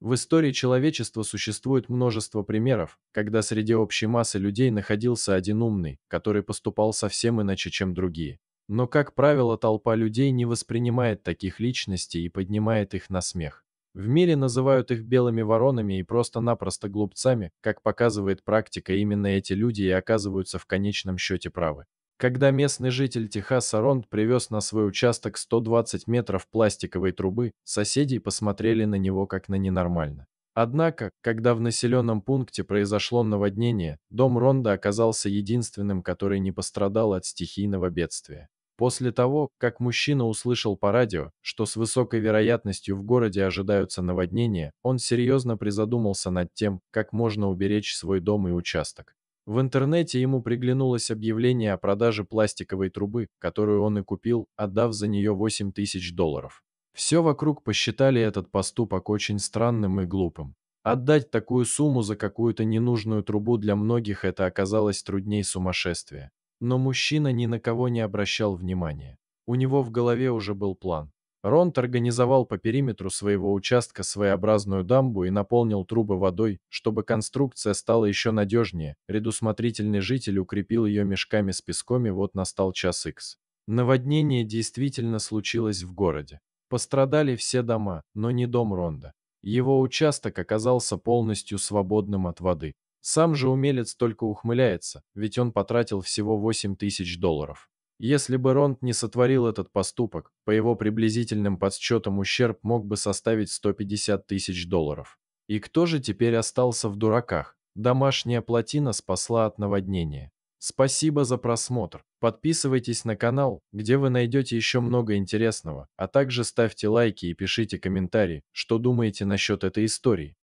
В истории человечества существует множество примеров, когда среди общей массы людей находился один умный, который поступал совсем иначе, чем другие. Но, как правило, толпа людей не воспринимает таких личностей и поднимает их на смех. В мире называют их белыми воронами и просто-напросто глупцами, как показывает практика, именно эти люди и оказываются в конечном счете правы. Когда местный житель Техаса Ронд привез на свой участок 120 метров пластиковой трубы, соседи посмотрели на него как на ненормально. Однако, когда в населенном пункте произошло наводнение, дом Ронда оказался единственным, который не пострадал от стихийного бедствия. После того, как мужчина услышал по радио, что с высокой вероятностью в городе ожидаются наводнения, он серьезно призадумался над тем, как можно уберечь свой дом и участок. В интернете ему приглянулось объявление о продаже пластиковой трубы, которую он и купил, отдав за нее 8 тысяч долларов. Все вокруг посчитали этот поступок очень странным и глупым. Отдать такую сумму за какую-то ненужную трубу для многих это оказалось трудней сумасшествия. Но мужчина ни на кого не обращал внимания. У него в голове уже был план. Ронд организовал по периметру своего участка своеобразную дамбу и наполнил трубы водой, чтобы конструкция стала еще надежнее. Предусмотрительный житель укрепил ее мешками с песком, и вот настал час икс. Наводнение действительно случилось в городе. Пострадали все дома, но не дом Ронда. Его участок оказался полностью свободным от воды. Сам же умелец только ухмыляется, ведь он потратил всего 8 тысяч долларов. Если бы Ронд не сотворил этот поступок, по его приблизительным подсчетам ущерб мог бы составить 150 тысяч долларов. И кто же теперь остался в дураках? Домашняя плотина спасла от наводнения. Спасибо за просмотр. Подписывайтесь на канал, где вы найдете еще много интересного, а также ставьте лайки и пишите комментарии, что думаете насчет этой истории.